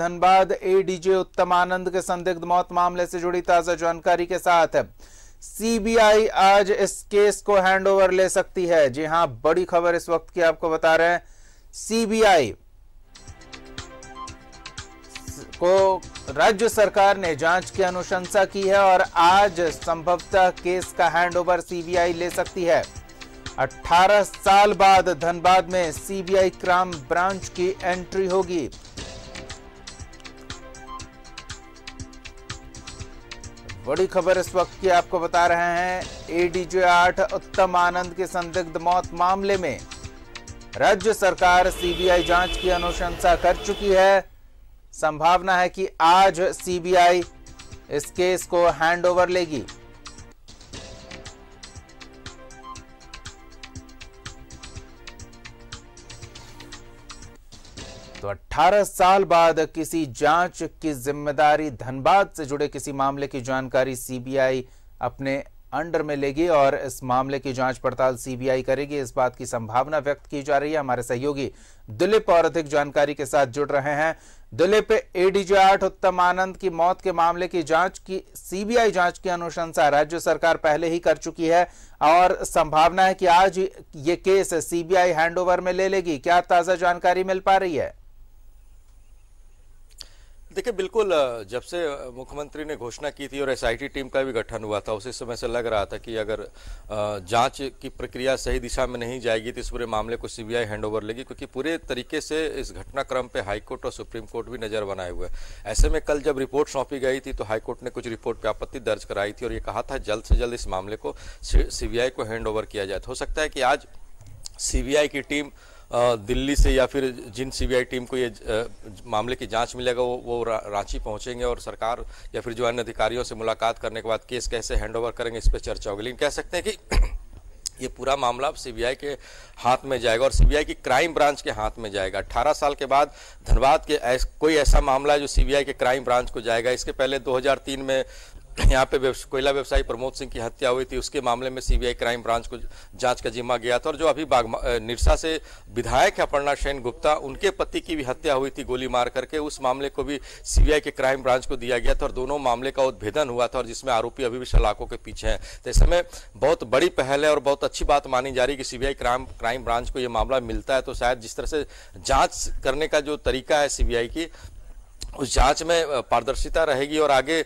Dhanbad ADJ उत्तम आनंद के संदिग्ध मौत मामले से जुड़ी ताजा जानकारी के साथ सीबीआई आज इस केस को हैंडओवर ले सकती है जी हां बड़ी खबर इस वक्त की आपको बता रहे हैं सीबीआई को राज्य सरकार ने जांच की अनुशंसा की है और आज संभवतः केस का हैंडओवर सीबीआई ले सकती है 18 साल बाद धनबाद में सीबीआई क्राइम ब्रांच की एंट्री होगी बड़ी खबर इस वक्त की आपको बता रहे हैं एडीजे आठ उत्तम आनंद के संदिग्ध मौत मामले में राज्य सरकार सीबीआई जांच की अनुशंसा कर चुकी है संभावना है कि आज सीबीआई इस केस को हैंड ओवर लेगी तो 18 साल बाद किसी जांच की जिम्मेदारी धनबाद से जुड़े किसी मामले की जानकारी सीबीआई अपने अंडर में लेगी और इस मामले की जांच पड़ताल सीबीआई करेगी इस बात की संभावना व्यक्त की जा रही है हमारे सहयोगी दिलीप और अधिक जानकारी के साथ जुड़ रहे हैं दिलीप एडीजे आठ उत्तम आनंद की मौत के मामले की जांच की सीबीआई जांच की अनुशंसा राज्य सरकार पहले ही कर चुकी है और संभावना है कि आज ये केस सीबीआई हैंडओवर में ले लेगी क्या ताजा जानकारी मिल पा रही है देखिए बिल्कुल जब से मुख्यमंत्री ने घोषणा की थी और एसआईटी टीम का भी गठन हुआ था उसी समय से लग रहा था कि अगर जांच की प्रक्रिया सही दिशा में नहीं जाएगी तो इस पूरे मामले को सीबीआई हैंडओवर लेगी क्योंकि पूरे तरीके से इस घटनाक्रम पे हाईकोर्ट और सुप्रीम कोर्ट भी नज़र बनाए हुए ऐसे में कल जब रिपोर्ट सौंपी गई थी तो हाईकोर्ट ने कुछ रिपोर्ट पर आपत्ति दर्ज कराई थी और ये कहा था जल्द से जल्द इस मामले को सी को हैंड किया जाए तो हो सकता है कि आज सी की टीम दिल्ली से या फिर जिन सीबीआई टीम को ये मामले की जांच मिलेगा वो वो रांची पहुंचेंगे और सरकार या फिर जो अन्य अधिकारियों से मुलाकात करने के बाद केस कैसे हैंडओवर करेंगे इस पर चर्चा होगी लेकिन कह सकते हैं कि ये पूरा मामला अब सीबीआई के हाथ में जाएगा और सीबीआई की क्राइम ब्रांच के हाथ में जाएगा 18 साल के बाद धनबाद के ऐस, कोई ऐसा मामला है जो सीबीआई के क्राइम ब्रांच को जाएगा इसके पहले 2003 में यहाँ पे कोयला व्यवसायी प्रमोद सिंह की हत्या हुई थी उसके मामले में सीबीआई क्राइम ब्रांच को जांच का जिम्मा गया था और जो अभी निरसा से विधायक है अपर्णा सेन गुप्ता उनके पति की भी हत्या हुई थी गोली मार करके उस मामले को भी सीबीआई के क्राइम ब्रांच को दिया गया था और दोनों मामले का उद्भेदन हुआ था और जिसमें आरोपी अभी भी सलाखों के पीछे हैं तो इस समय बहुत बड़ी पहल है और बहुत अच्छी बात मानी जा रही है कि सीबीआई क्राइम क्राइम ब्रांच को यह मामला मिलता है तो शायद जिस तरह से जाँच करने का जो तरीका है सीबीआई की उस जांच में पारदर्शिता रहेगी और आगे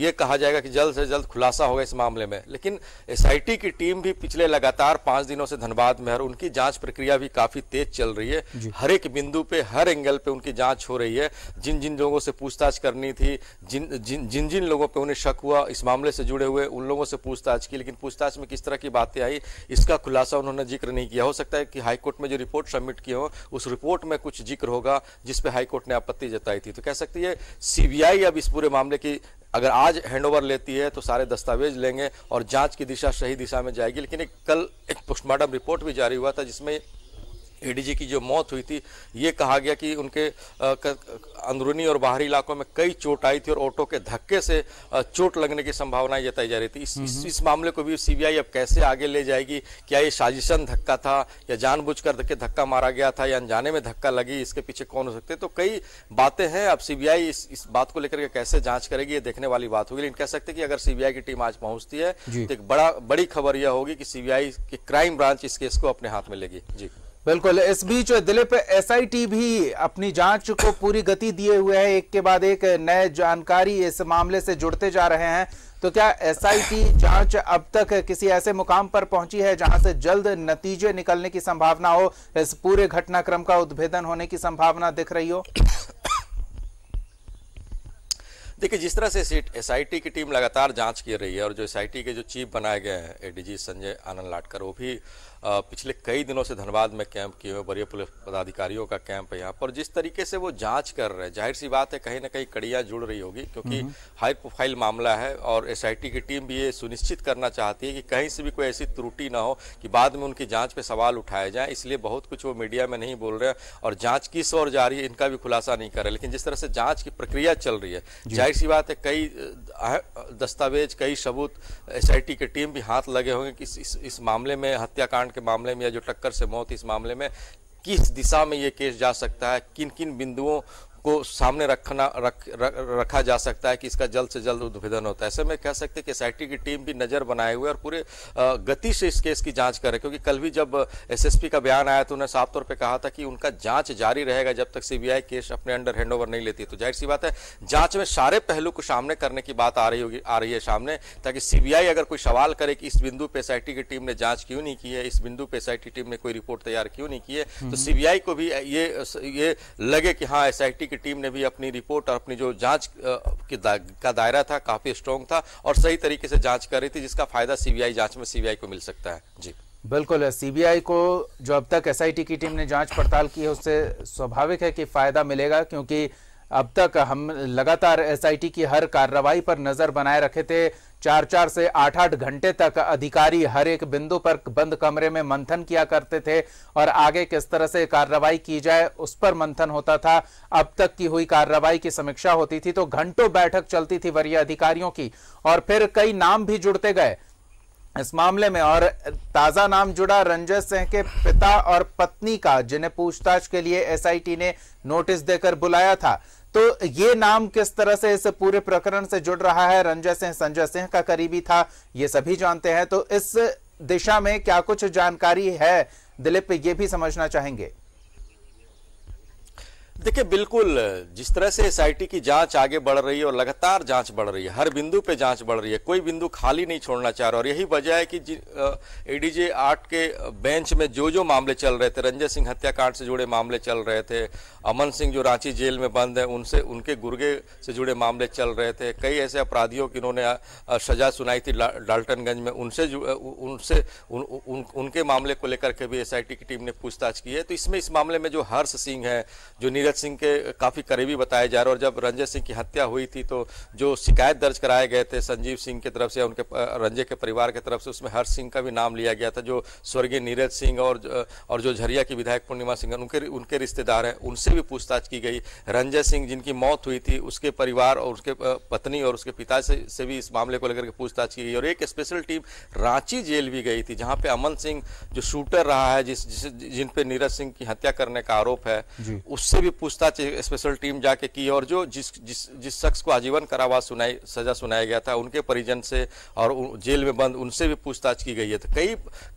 ये कहा जाएगा कि जल्द से जल्द खुलासा होगा इस मामले में लेकिन एसआईटी की टीम भी पिछले लगातार पांच दिनों से धनबाद में है और उनकी जांच प्रक्रिया भी काफी तेज चल रही है हर एक बिंदु पे हर एंगल पे उनकी जांच हो रही है जिन जिन लोगों से पूछताछ करनी थी जिन जिन जिन जिन लोगों पर उन्हें शक हुआ इस मामले से जुड़े हुए उन लोगों से पूछताछ की लेकिन पूछताछ में किस तरह की बातें आई इसका खुलासा उन्होंने जिक्र नहीं किया हो सकता है कि हाईकोर्ट में जो रिपोर्ट सबमिट किए हो उस रिपोर्ट में कुछ जिक्र होगा जिसपे हाईकोर्ट ने आपत्ति जताई थी तो कैसे सकती है सीबीआई अब इस पूरे मामले की अगर आज हैंडओवर लेती है तो सारे दस्तावेज लेंगे और जांच की दिशा सही दिशा में जाएगी लेकिन एक कल एक पोस्टमार्टम रिपोर्ट भी जारी हुआ था जिसमें एडीजी की जो मौत हुई थी ये कहा गया कि उनके अंदरूनी और बाहरी इलाकों में कई चोट आई थी और ऑटो के धक्के से चोट लगने की संभावना जताई जा रही थी इस, इस हम्म। इस मामले को भी सीबीआई अब कैसे आगे ले जाएगी क्या ये साजिशन धक्का था या जानबूझकर बुझ धक्का मारा गया था या अनजाने में धक्का लगी इसके पीछे कौन हो सकते तो कई बातें हैं अब सीबीआई इस, इस बात को लेकर के कैसे जाँच करेगी ये देखने वाली बात होगी लेकिन कह सकते कि अगर सी की टीम आज पहुंचती है तो एक बड़ा बड़ी खबर यह होगी कि सी की क्राइम ब्रांच इस केस को अपने हाथ में लेगी जी बिल्कुल इस बीच दिलीप एसआईटी भी अपनी जांच को पूरी गति दिए हुए है एक के बाद एक नए जानकारी इस मामले से जुड़ते जा रहे हैं तो क्या एसआईटी जांच अब तक किसी ऐसे मुकाम पर पहुंची है जहां से जल्द नतीजे निकलने की संभावना हो इस पूरे घटनाक्रम का उद्भेदन होने की संभावना दिख रही हो देखिए जिस तरह से एस आई की टीम लगातार जांच की रही है और जो एस के जो चीफ बनाए गए हैं एडीजी संजय आनंद लाटकर वो भी पिछले कई दिनों से धनबाद में कैंप किए हुए वरीय पुलिस पदाधिकारियों का कैंप है यहाँ पर जिस तरीके से वो जांच कर रहे हैं जाहिर सी बात है कहीं ना कहीं कड़ियाँ जुड़ रही होगी क्योंकि हम्म। हाई प्रोफाइल मामला है और एस की टीम भी ये सुनिश्चित करना चाहती है कि कहीं से भी कोई ऐसी त्रुटि ना हो कि बाद में उनकी जाँच पर सवाल उठाए जाए इसलिए बहुत कुछ वो मीडिया में नहीं बोल रहे और जाँच किस ओर जा रही है इनका भी खुलासा नहीं कर रहे लेकिन जिस तरह से जाँच की प्रक्रिया चल रही है जाहिर सी बात है कई दस्तावेज कई सबूत एसआईटी के टीम भी हाथ लगे होंगे कि इस, इस, इस मामले में हत्याकांड के मामले में या जो टक्कर से मौत इस मामले में किस दिशा में ये केस जा सकता है किन किन बिंदुओं को सामने रखना रख, रख, रखा जा सकता है कि इसका जल्द से जल्द उद्भेदन होता है ऐसे में कह सकते हैं कि एसआईटी की टीम भी नज़र बनाए हुए और पूरे गति से इस केस की जांच कर रहे क्योंकि कल भी जब एसएसपी का बयान आया तो उन्होंने साफ तौर पर कहा था कि उनका जांच जारी रहेगा जब तक सीबीआई केस अपने अंडर हैंड नहीं लेती तो जाहिर सी बात है जांच में सारे पहलू को सामने करने की बात आ रही होगी आ रही है सामने ताकि सीबीआई अगर कोई सवाल करे कि इस बिंदु पर टी की टीम ने जाँच क्यों नहीं की है इस बिंदु पर टी टीम ने कोई रिपोर्ट तैयार क्यों नहीं की है तो हम्म। सीबीआई को भी ये ये लगे कि हाँ एसआईटी की टीम ने भी अपनी रिपोर्ट और अपनी जो जांच दा, का दायरा था काफी स्ट्रॉन्ग था और सही तरीके से जांच कर रही थी जिसका फायदा सीबीआई जांच में सीबीआई को मिल सकता है जी बिल्कुल सीबीआई को जो अब तक एसआईटी की टीम ने जांच पड़ताल की है उससे स्वाभाविक है कि फायदा मिलेगा क्योंकि अब तक हम लगातार एसआईटी की हर कार्रवाई पर नजर बनाए रखे थे चार चार से आठ आठ घंटे तक अधिकारी हर एक बिंदु पर बंद कमरे में मंथन किया करते थे और आगे किस तरह से कार्रवाई की जाए उस पर मंथन होता था अब तक की हुई कार्रवाई की समीक्षा होती थी तो घंटों बैठक चलती थी वरीय अधिकारियों की और फिर कई नाम भी जुड़ते गए इस मामले में और ताजा नाम जुड़ा रंजय सिंह के पिता और पत्नी का जिन्हें पूछताछ के लिए एसआईटी ने नोटिस देकर बुलाया था तो ये नाम किस तरह से इस पूरे प्रकरण से जुड़ रहा है रंजय सिंह संजय सिंह का करीबी था ये सभी जानते हैं तो इस दिशा में क्या कुछ जानकारी है दिलीप ये भी समझना चाहेंगे देखिए बिल्कुल जिस तरह से एसआईटी की जांच आगे बढ़ रही है और लगातार जांच बढ़ रही है हर बिंदु पे जांच बढ़ रही है कोई बिंदु खाली नहीं छोड़ना चाह रहा और यही वजह है कि एडीजे आठ के बेंच में जो जो मामले चल रहे थे रंजय सिंह हत्याकांड से जुड़े मामले चल रहे थे अमन सिंह जो रांची जेल में बंद है उनसे उनके गुर्गे से जुड़े मामले चल रहे थे कई ऐसे अपराधियों की इन्होंने सजा सुनाई थी डाल्टनगंज में उनसे उनसे उनके मामले को लेकर के भी एस की टीम ने पूछताछ की है तो इसमें इस मामले में जो हर्ष सिंह है जो नीरज सिंह के काफ़ी करीबी बताए जा रहे और जब रंजय सिंह की हत्या हुई थी तो जो शिकायत दर्ज कराए गए थे संजीव सिंह की तरफ से उनके रंजय के परिवार की तरफ से उसमें हर सिंह का भी नाम लिया गया था जो स्वर्गीय नीरज सिंह और और जो झरिया की विधायक पूर्णिमा सिंह उनके उनके रिश्तेदार हैं उनसे भी पूछताछ की गई रंजय सिंह जिनकी मौत हुई थी उसके परिवार और उसके पत्नी और उसके पिता से, से भी इस मामले को लेकर के पूछताछ की गई और एक स्पेशल टीम रांची जेल भी गई थी जहां पे अमन सिंह जो शूटर रहा है जिस, जिन पर नीरज सिंह की हत्या करने का आरोप है उससे भी पूछताछ स्पेशल टीम जाके की और जो जिस जिस जिस शख्स को आजीवन कारावास सुनाई सजा सुनाया गया था उनके परिजन से और जेल में बंद उनसे भी पूछताछ की गई है तो कई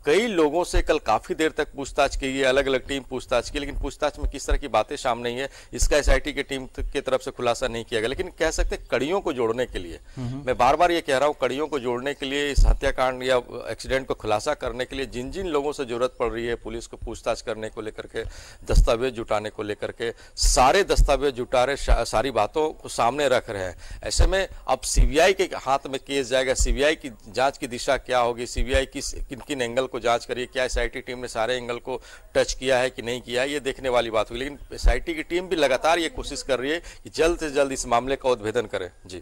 कई लोगों से कल काफ़ी देर तक पूछताछ की गई अलग अलग टीम पूछताछ की लेकिन पूछताछ में किस तरह की बातें सामने आई है इसका एस की टीम की तरफ से खुलासा नहीं किया गया लेकिन कह सकते कड़ियों को जोड़ने के लिए मैं बार बार ये कह रहा हूँ कड़ियों को जोड़ने के लिए इस हत्याकांड या एक्सीडेंट को खुलासा करने के लिए जिन जिन लोगों से जरूरत पड़ रही है पुलिस को पूछताछ करने को लेकर के दस्तावेज जुटाने को लेकर के सारे दस्तावेज जुटा रहे सारी बातों को सामने रख रहे हैं ऐसे में अब सीबीआई के हाथ में केस जाएगा सीबीआई की जांच की दिशा क्या होगी सीबीआई किस किन किन एंगल को को जांच करिए क्या एस टीम ने सारे एंगल को टच किया है कि नहीं किया है ये देखने वाली बात हुई लेकिन एस की टीम भी लगातार ये कोशिश कर रही है कि जल्द से जल्द इस मामले का उद्भेदन करें जी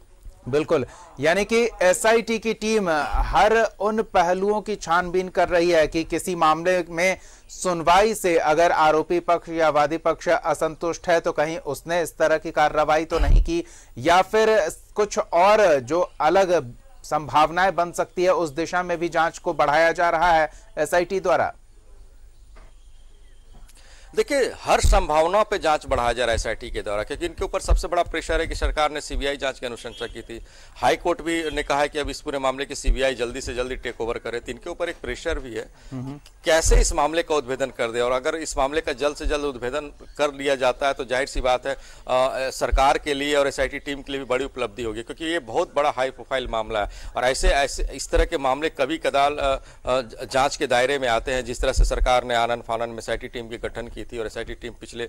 बिल्कुल यानी कि एसआईटी की टीम हर उन पहलुओं की छानबीन कर रही है कि किसी मामले में सुनवाई से अगर आरोपी पक्ष या वादी पक्ष असंतुष्ट है तो कहीं उसने इस तरह की कार्रवाई तो नहीं की या फिर कुछ और जो अलग संभावनाएं बन सकती है उस दिशा में भी जांच को बढ़ाया जा रहा है एसआईटी द्वारा देखिए हर संभावना पे जांच बढ़ाया जा रहा है एस टी के द्वारा क्योंकि इनके ऊपर सबसे बड़ा प्रेशर है कि सरकार ने सीबीआई जांच की अनुशंसा की थी हाई कोर्ट भी ने कहा है कि अब इस पूरे मामले की सीबीआई जल्दी से जल्दी टेक ओवर करे तो इनके ऊपर एक प्रेशर भी है कैसे इस मामले का उद्भेदन कर दे और अगर इस मामले का जल्द से जल्द उद्भेदन कर लिया जाता है तो जाहिर सी बात है आ, सरकार के लिए और एस टीम के लिए भी बड़ी उपलब्धि होगी क्योंकि ये बहुत बड़ा हाई प्रोफाइल मामला है और ऐसे ऐसे इस तरह के मामले कभी कदाल जाँच के दायरे में आते हैं जिस तरह से सरकार ने आनंद फानंद में एस टीम के गठन की थी और एसआईटी टीम पिछले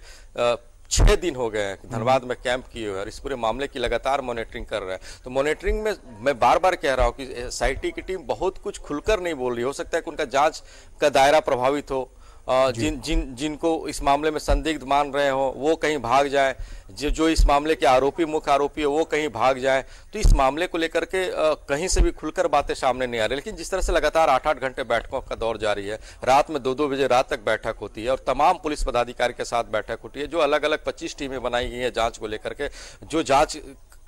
छः दिन हो गए हैं धनबाद में कैंप किए हुए और इस पूरे मामले की लगातार मॉनिटरिंग कर रहे हैं तो मॉनिटरिंग में मैं बार बार कह रहा हूँ कि एसआईटी की टीम बहुत कुछ खुलकर नहीं बोल रही हो सकता है कि उनका जांच का दायरा प्रभावित हो जिन जिन जिनको इस मामले में संदिग्ध मान रहे हो वो कहीं भाग जाए जो जो इस मामले के आरोपी मुख्य आरोपी है वो कहीं भाग जाए तो इस मामले को लेकर के कहीं से भी खुलकर बातें सामने नहीं आ रही लेकिन जिस तरह से लगातार आठ आठ घंटे बैठकों का दौर जारी है रात में दो दो बजे रात तक बैठक होती है और तमाम पुलिस पदाधिकारी के साथ बैठक होती है जो अलग अलग पच्चीस टीमें बनाई गई हैं जाँच को लेकर के जो जाँच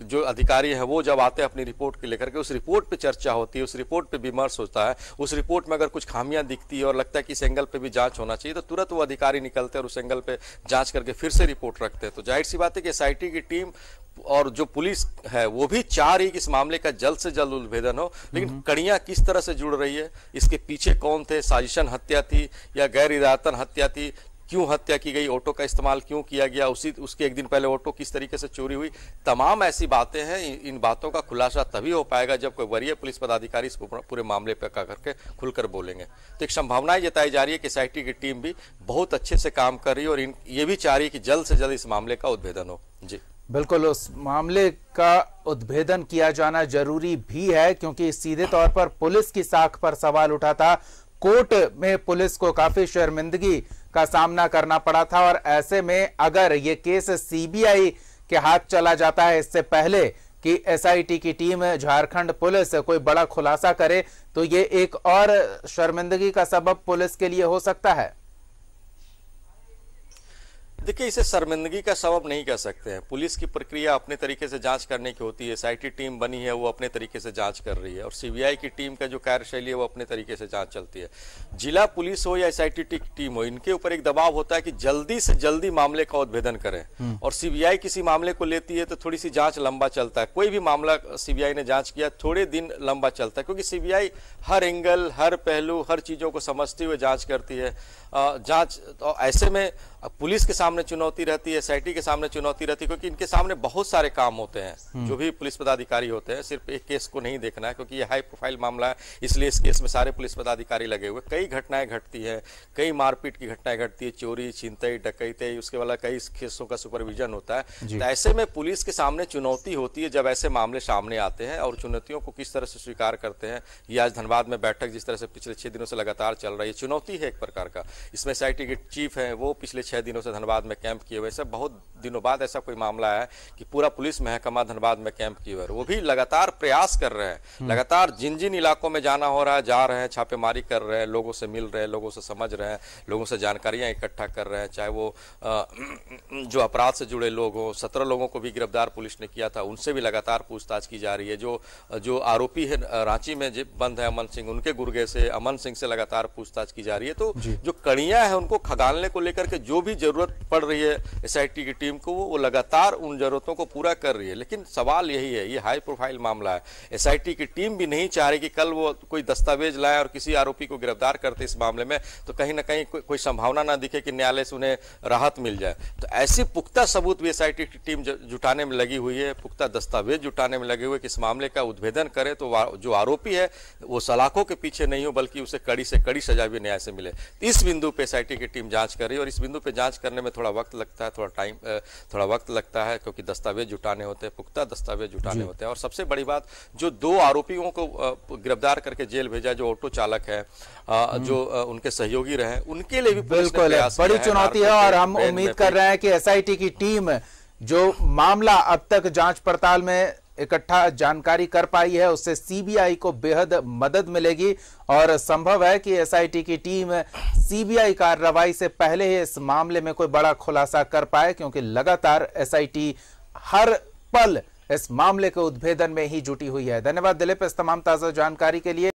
जो अधिकारी हैं वो जब आते हैं अपनी रिपोर्ट के लेकर के उस रिपोर्ट पे चर्चा होती है उस रिपोर्ट पे विमर्श होता है उस रिपोर्ट में अगर कुछ खामियां दिखती है और लगता है कि इस एंगल पे भी जांच होना चाहिए तो तुरंत वो अधिकारी निकलते हैं और उस एंगल पे जांच करके फिर से रिपोर्ट रखते हैं तो जाहिर सी बात है कि एस की टीम और जो पुलिस है वो भी चाह रही कि इस मामले का जल्द से जल्द उद्भेदन हो लेकिन हम्म। कड़ियां किस तरह से जुड़ रही है इसके पीछे कौन थे साजिशन हत्या थी या गैर इरादतन हत्या थी क्यों हत्या की गई ऑटो का इस्तेमाल क्यों किया गया उसी उसके एक दिन पहले ऑटो किस तरीके से चोरी हुई तमाम ऐसी बातें हैं इन बातों का खुलासा तभी हो पाएगा जब कोई वरीय पुलिस पदाधिकारी इस पूरे मामले पर का करके खुलकर बोलेंगे तो एक संभावनाएं जताई जा रही है कि एस की टीम भी बहुत अच्छे से काम कर रही है और इन ये भी चाह रही है कि जल्द से जल्द इस मामले का उद्भेदन हो जी बिल्कुल उस मामले का उद्भेदन किया जाना जरूरी भी है क्योंकि सीधे तौर पर पुलिस की साख पर सवाल उठा था कोर्ट में पुलिस को काफी शर्मिंदगी का सामना करना पड़ा था और ऐसे में अगर ये केस सीबीआई के हाथ चला जाता है इससे पहले कि एसआईटी की टीम झारखंड पुलिस कोई बड़ा खुलासा करे तो ये एक और शर्मिंदगी का सबब पुलिस के लिए हो सकता है देखिए इसे शर्मिंदगी का सबब नहीं कह सकते हैं पुलिस की प्रक्रिया अपने तरीके से जांच करने की होती है एसआईटी टीम बनी है वो अपने तरीके से जांच कर रही है और सीबीआई की टीम का जो कार्यशैली है वो अपने तरीके से जांच चलती है जिला पुलिस हो या एस एसआईटी टीम हो इनके ऊपर एक दबाव होता है कि जल्दी से जल्दी मामले का उद्भेदन करें हम्म। और सीबीआई किसी मामले को लेती है तो थोड़ी सी जाँच लंबा चलता है कोई भी मामला सीबीआई ने जाँच किया थोड़े दिन लंबा चलता है क्योंकि सीबीआई हर एंगल हर पहलू हर चीज़ों को समझते हुए जाँच करती है जाँच तो ऐसे में अब पुलिस के सामने चुनौती रहती है एस के सामने चुनौती रहती है क्योंकि इनके सामने बहुत सारे काम होते हैं हम्म। जो भी पुलिस पदाधिकारी होते हैं सिर्फ एक केस को नहीं देखना है क्योंकि ये हाई प्रोफाइल मामला है इसलिए इस केस में सारे पुलिस पदाधिकारी लगे हुए कई घटनाएं घटती है कई मारपीट की घटनाएं घटती है चोरी छिंतई डकैते उसके वाला कई केसों का सुपरविजन होता है तो ऐसे में पुलिस के सामने चुनौती होती है जब ऐसे मामले सामने आते हैं और चुनौतियों को किस तरह से स्वीकार करते हैं ये आज धनबाद में बैठक जिस तरह से पिछले छह दिनों से लगातार चल रही है चुनौती है एक प्रकार का इसमें एस की चीफ है वो पिछले छः दिनों से धनबाद में कैंप किए हुए सब बहुत दिनों बाद ऐसा कोई मामला है कि पूरा पुलिस महकमा धनबाद में कैंप किए हुए वो भी लगातार प्रयास कर रहे हैं हम्म। लगातार जिन जिन इलाकों में जाना हो रहा है जा रहे हैं छापेमारी कर रहे हैं लोगों से मिल रहे हैं लोगों से समझ रहे हैं लोगों से जानकारियाँ इकट्ठा कर रहे हैं चाहे वो जो अपराध से जुड़े लोग हों सत्रह लोगों को भी गिरफ्तार पुलिस ने किया था उनसे भी लगातार पूछताछ की जा रही है जो जो आरोपी है रांची में बंद है अमन सिंह उनके गुर्गे से अमन सिंह से लगातार पूछताछ की जा रही है तो जो कड़ियाँ हैं उनको खगालने को लेकर के जो भी ज़रूरत पड़ रही है एस की टीम को वो लगातार उन ज़रूरतों को पूरा कर रही है लेकिन सवाल यही है ये हाई प्रोफाइल मामला है एस की टीम भी नहीं चाह रही कि कल वो कोई दस्तावेज लाए और किसी आरोपी को गिरफ्तार करते इस मामले में तो कहीं ना कहीं को, कोई संभावना ना दिखे कि न्यायालय से उन्हें राहत मिल जाए तो ऐसी पुख्ता सबूत भी एस की टीम जुटाने में लगी हुई है पुख्ता दस्तावेज जुटाने में लगे हुए कि इस मामले का उद्भेदन करे तो जो आरोपी है वो सलाखों के पीछे नहीं हो बल्कि उसे कड़ी से कड़ी सजा भी न्याय से मिले इस बिंदु पर एस की टीम जाँच कर रही है और इस बिंदु पर पे जांच करने में थोड़ा वक्त लगता है थोड़ा टाइम थोड़ा वक्त लगता है क्योंकि दस्तावेज जुटाने होते हैं पुख्ता दस्तावेज जुटाने होते हैं और सबसे बड़ी बात जो दो आरोपियों को गिरफ्तार करके जेल भेजा जो ऑटो चालक है हम्म। जो उनके सहयोगी रहे उनके लिए भी बिल्कुल बड़ी चुनौती है और हम उम्मीद कर रहे हैं कि एस की टीम जो मामला अब तक जांच पड़ताल में इकट्ठा जानकारी कर पाई है उससे सीबीआई को बेहद मदद मिलेगी और संभव है कि एसआईटी की टीम सीबीआई कार्रवाई से पहले ही इस मामले में कोई बड़ा खुलासा कर पाए क्योंकि लगातार एसआईटी हर पल इस मामले के उद्भेदन में ही जुटी हुई है धन्यवाद दिलीप इस तमाम ताजा जानकारी के लिए